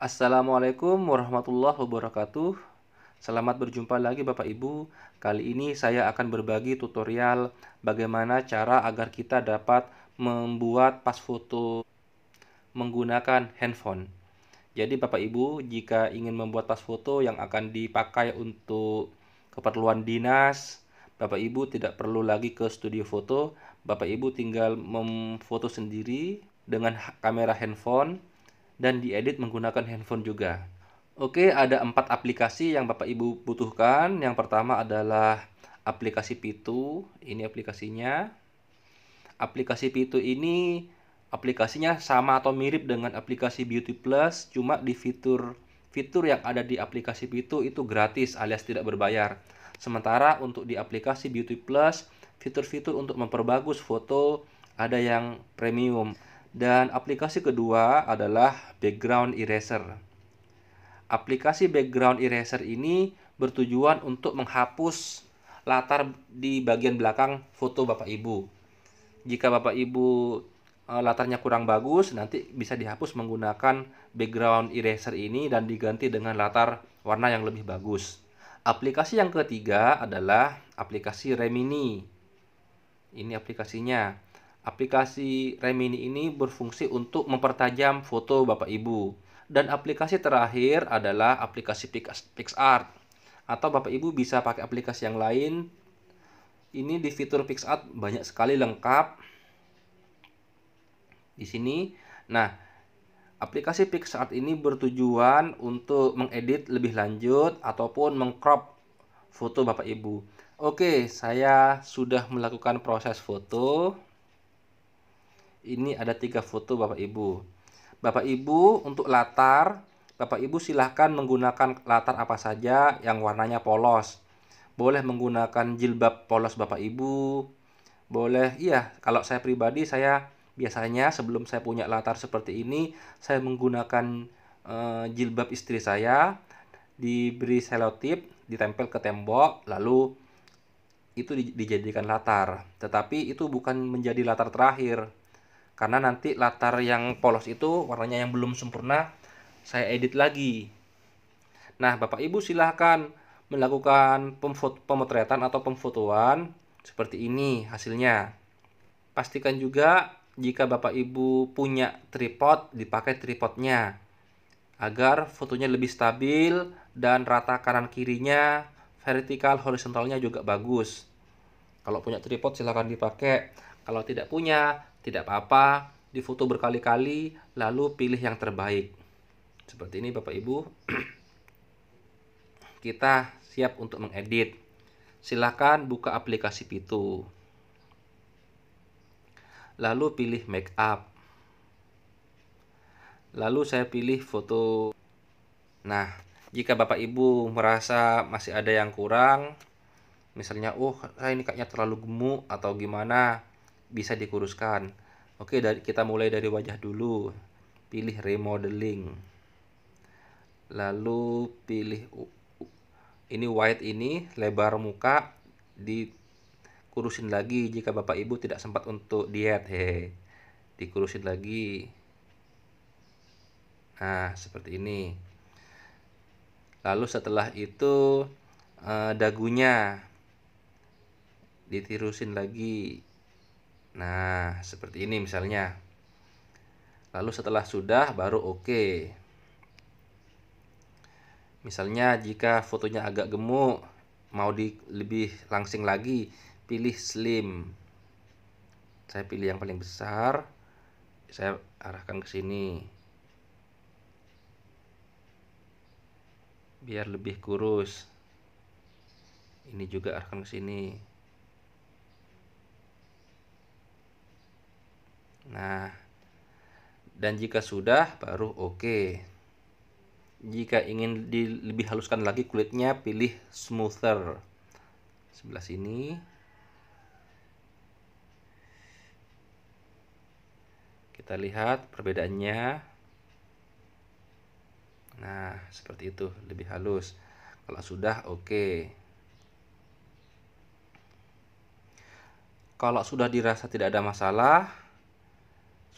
Assalamualaikum warahmatullahi wabarakatuh. Selamat berjumpa lagi Bapak Ibu. Kali ini saya akan berbagi tutorial bagaimana cara agar kita dapat membuat pas foto menggunakan handphone. Jadi Bapak Ibu, jika ingin membuat pas foto yang akan dipakai untuk keperluan dinas, Bapak Ibu tidak perlu lagi ke studio foto. Bapak Ibu tinggal memfoto sendiri dengan kamera handphone dan diedit menggunakan handphone juga. Oke, ada empat aplikasi yang Bapak Ibu butuhkan. Yang pertama adalah aplikasi Pitu. Ini aplikasinya. Aplikasi Pitu ini aplikasinya sama atau mirip dengan aplikasi Beauty Plus, cuma di fitur fitur yang ada di aplikasi Pitu itu gratis alias tidak berbayar. Sementara untuk di aplikasi Beauty Plus, fitur-fitur untuk memperbagus foto ada yang premium. Dan aplikasi kedua adalah background eraser. Aplikasi background eraser ini bertujuan untuk menghapus latar di bagian belakang foto Bapak Ibu. Jika Bapak Ibu e, latarnya kurang bagus, nanti bisa dihapus menggunakan background eraser ini dan diganti dengan latar warna yang lebih bagus. Aplikasi yang ketiga adalah aplikasi Remini. Ini aplikasinya. Aplikasi Remini ini berfungsi untuk mempertajam foto Bapak Ibu. Dan aplikasi terakhir adalah aplikasi PixArt. Atau Bapak Ibu bisa pakai aplikasi yang lain. Ini di fitur PixArt banyak sekali lengkap. Di sini. Nah, aplikasi PixArt ini bertujuan untuk mengedit lebih lanjut ataupun mengcrop foto Bapak Ibu. Oke, saya sudah melakukan proses foto. Ini ada tiga foto Bapak Ibu. Bapak Ibu untuk latar, Bapak Ibu silahkan menggunakan latar apa saja yang warnanya polos. Boleh menggunakan jilbab polos Bapak Ibu. Boleh, iya, kalau saya pribadi saya biasanya sebelum saya punya latar seperti ini, saya menggunakan e, jilbab istri saya diberi selotip, ditempel ke tembok, lalu itu dijadikan latar. Tetapi itu bukan menjadi latar terakhir karena nanti latar yang polos itu warnanya yang belum sempurna saya edit lagi nah bapak ibu silahkan melakukan pemotretan atau pemfotoan seperti ini hasilnya pastikan juga jika bapak ibu punya tripod dipakai tripodnya agar fotonya lebih stabil dan rata kanan kirinya vertikal horizontalnya juga bagus kalau punya tripod silahkan dipakai kalau tidak punya tidak apa-apa, foto berkali-kali, lalu pilih yang terbaik. Seperti ini Bapak Ibu. Kita siap untuk mengedit. silakan buka aplikasi Pitu. Lalu pilih make up. Lalu saya pilih foto. Nah, jika Bapak Ibu merasa masih ada yang kurang, misalnya, oh, ini kayaknya terlalu gemuk atau gimana, bisa dikuruskan. Oke, dari, kita mulai dari wajah dulu. Pilih remodeling. Lalu pilih ini white ini lebar muka dikurusin lagi jika Bapak Ibu tidak sempat untuk diet. He. Dikurusin lagi. Nah, seperti ini. Lalu setelah itu eh, dagunya ditirusin lagi Nah, seperti ini misalnya. Lalu setelah sudah baru oke. Okay. Misalnya jika fotonya agak gemuk, mau di lebih langsing lagi, pilih slim. Saya pilih yang paling besar. Saya arahkan ke sini. Biar lebih kurus. Ini juga arahkan ke sini. Nah, dan jika sudah baru oke. Okay. Jika ingin lebih haluskan lagi kulitnya pilih smoother. Sebelah sini. Kita lihat perbedaannya. Nah, seperti itu, lebih halus. Kalau sudah oke. Okay. Kalau sudah dirasa tidak ada masalah,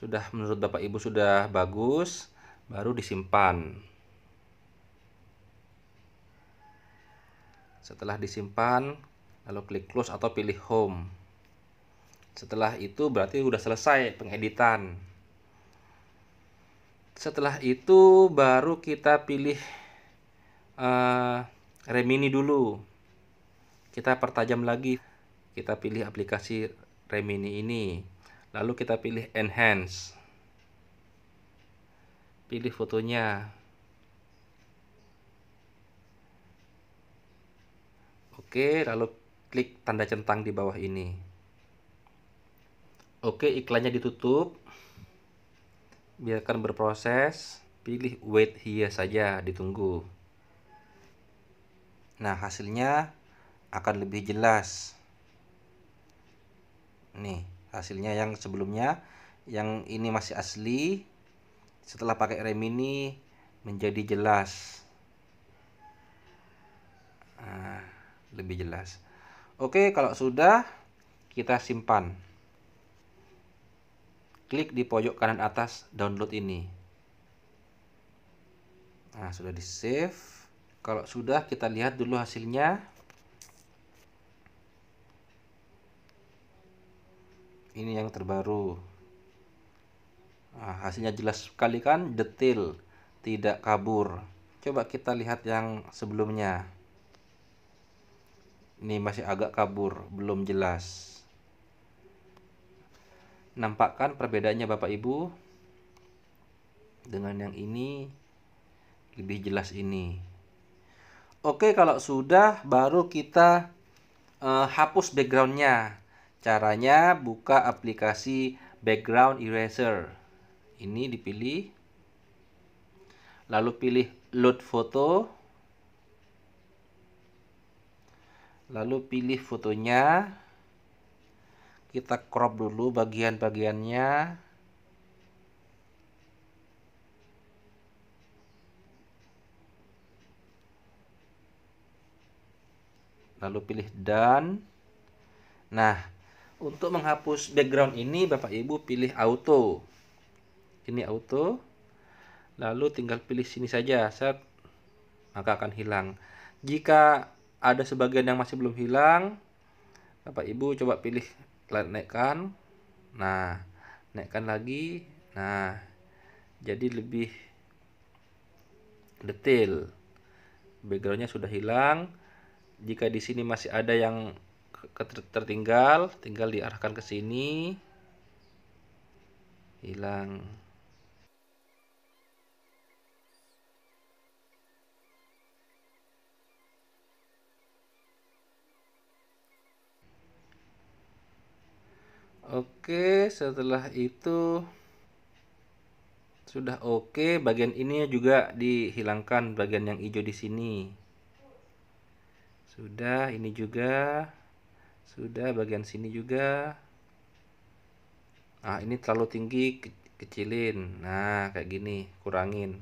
sudah menurut Bapak Ibu sudah bagus baru disimpan setelah disimpan lalu klik close atau pilih home setelah itu berarti sudah selesai pengeditan setelah itu baru kita pilih uh, Remini dulu kita pertajam lagi kita pilih aplikasi Remini ini lalu kita pilih enhance pilih fotonya oke lalu klik tanda centang di bawah ini oke iklannya ditutup biarkan berproses pilih wait here saja ditunggu nah hasilnya akan lebih jelas nih hasilnya yang sebelumnya yang ini masih asli setelah pakai rem ini menjadi jelas nah, lebih jelas oke kalau sudah kita simpan klik di pojok kanan atas download ini nah sudah di save kalau sudah kita lihat dulu hasilnya ini yang terbaru nah, hasilnya jelas sekali kan detail, tidak kabur coba kita lihat yang sebelumnya ini masih agak kabur belum jelas nampakkan perbedaannya Bapak Ibu dengan yang ini lebih jelas ini Oke kalau sudah baru kita uh, hapus backgroundnya Caranya buka aplikasi background eraser. Ini dipilih. Lalu pilih load foto. Lalu pilih fotonya. Kita crop dulu bagian-bagiannya. Lalu pilih done. Nah, untuk menghapus background ini Bapak Ibu pilih auto. Ini auto. Lalu tinggal pilih sini saja, set. Maka akan hilang. Jika ada sebagian yang masih belum hilang, Bapak Ibu coba pilih naikkan. Nah, naikkan lagi. Nah, jadi lebih detail. Backgroundnya sudah hilang. Jika di sini masih ada yang tertinggal tinggal diarahkan ke sini hilang Oke, setelah itu sudah oke. Bagian ini juga dihilangkan, bagian yang hijau di sini. Sudah, ini juga sudah bagian sini juga nah ini terlalu tinggi ke kecilin nah kayak gini kurangin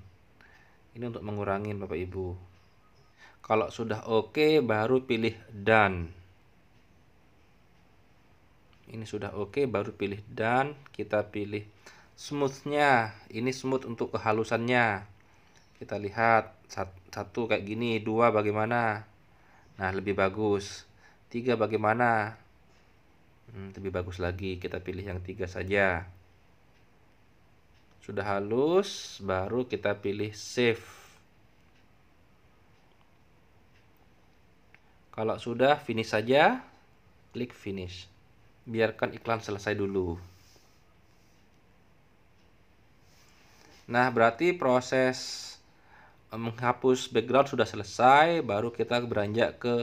ini untuk mengurangin bapak ibu kalau sudah oke okay, baru pilih dan ini sudah oke okay, baru pilih dan kita pilih smoothnya ini smooth untuk kehalusannya kita lihat satu kayak gini dua bagaimana nah lebih bagus Tiga bagaimana? Hmm, lebih bagus lagi kita pilih yang tiga saja. Sudah halus, baru kita pilih save. Kalau sudah finish saja, klik finish. Biarkan iklan selesai dulu. Nah, berarti proses eh, menghapus background sudah selesai, baru kita beranjak ke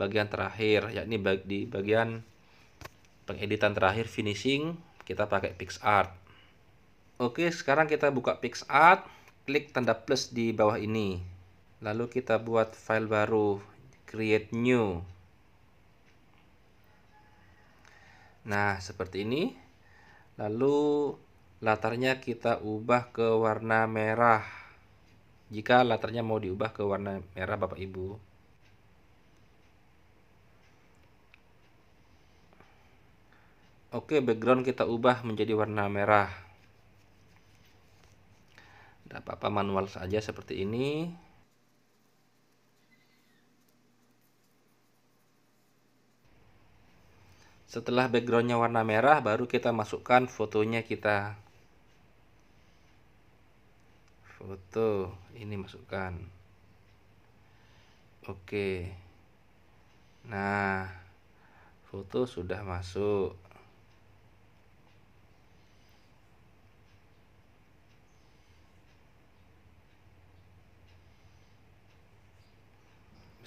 bagian terakhir yakni di bagian pengeditan terakhir finishing kita pakai PixArt oke sekarang kita buka PixArt klik tanda plus di bawah ini lalu kita buat file baru create new nah seperti ini lalu latarnya kita ubah ke warna merah jika latarnya mau diubah ke warna merah Bapak Ibu Oke, background kita ubah menjadi warna merah. Tidak apa-apa manual saja seperti ini. Setelah backgroundnya warna merah, baru kita masukkan fotonya kita. Foto ini masukkan. Oke. Nah, foto sudah masuk.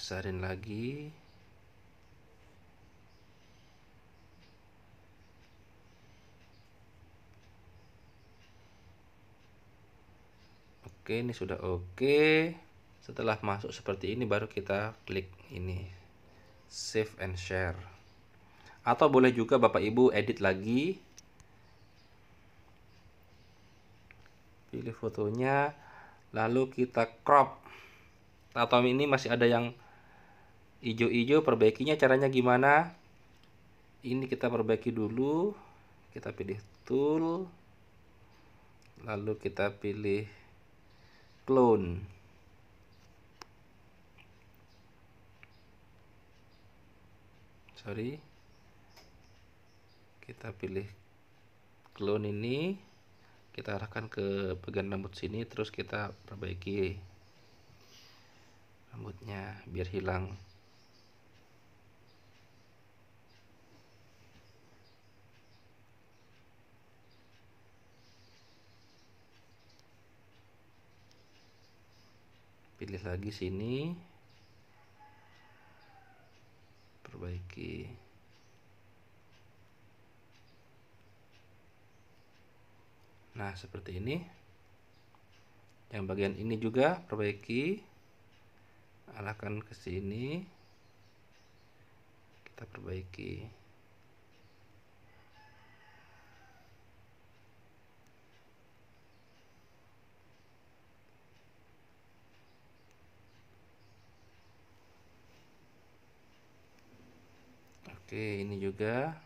besarin lagi oke ini sudah oke setelah masuk seperti ini baru kita klik ini save and share atau boleh juga bapak ibu edit lagi pilih fotonya lalu kita crop atau ini masih ada yang ijo-ijo perbaikinya caranya gimana ini kita perbaiki dulu kita pilih tool lalu kita pilih clone sorry kita pilih clone ini kita arahkan ke bagian rambut sini terus kita perbaiki rambutnya biar hilang pilih lagi sini perbaiki nah seperti ini yang bagian ini juga perbaiki arahkan ke sini kita perbaiki oke ini juga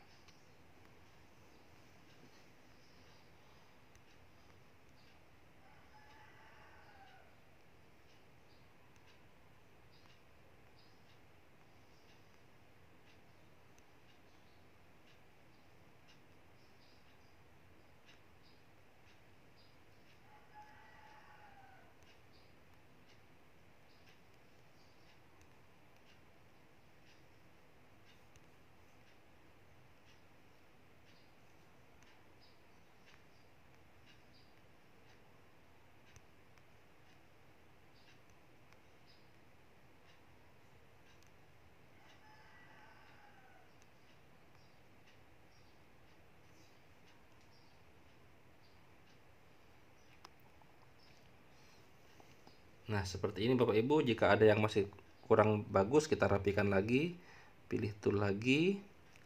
Nah, seperti ini Bapak Ibu, jika ada yang masih kurang bagus kita rapikan lagi, pilih tool lagi,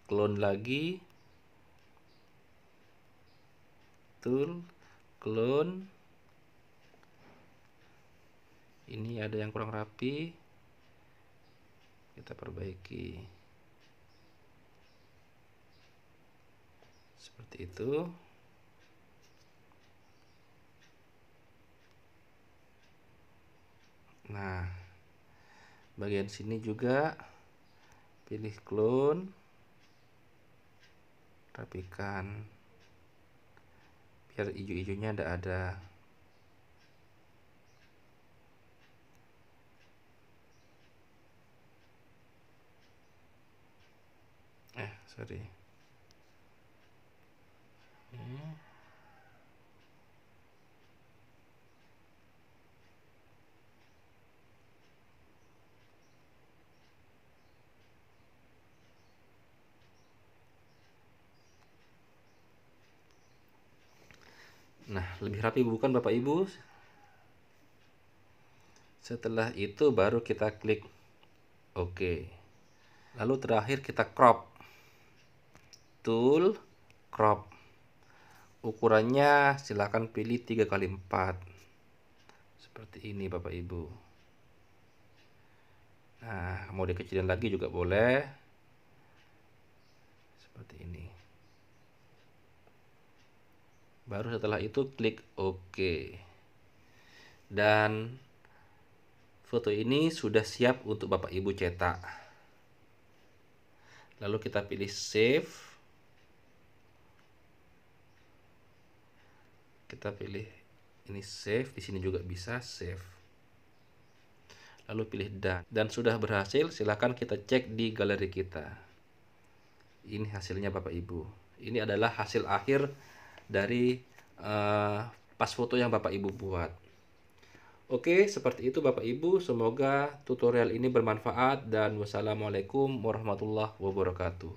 clone lagi. Tool, clone. Ini ada yang kurang rapi. Kita perbaiki. Seperti itu. bagian sini juga pilih clone rapikan biar hijau-hijaunya ada ada eh sorry ini hmm. Nah, lebih rapi bukan Bapak Ibu? Setelah itu baru kita klik OK. Lalu terakhir kita crop. Tool crop. Ukurannya silakan pilih 3 kali 4. Seperti ini Bapak Ibu. Nah, mau dikecilin lagi juga boleh. Seperti ini. Baru setelah itu klik OK. Dan foto ini sudah siap untuk Bapak Ibu cetak. Lalu kita pilih save. Kita pilih ini save, di sini juga bisa save lalu pilih done dan sudah berhasil silahkan kita cek di galeri kita ini hasilnya Bapak Ibu ini adalah hasil akhir dari uh, pas foto yang Bapak Ibu buat. Oke, seperti itu Bapak Ibu. Semoga tutorial ini bermanfaat dan wassalamualaikum warahmatullahi wabarakatuh.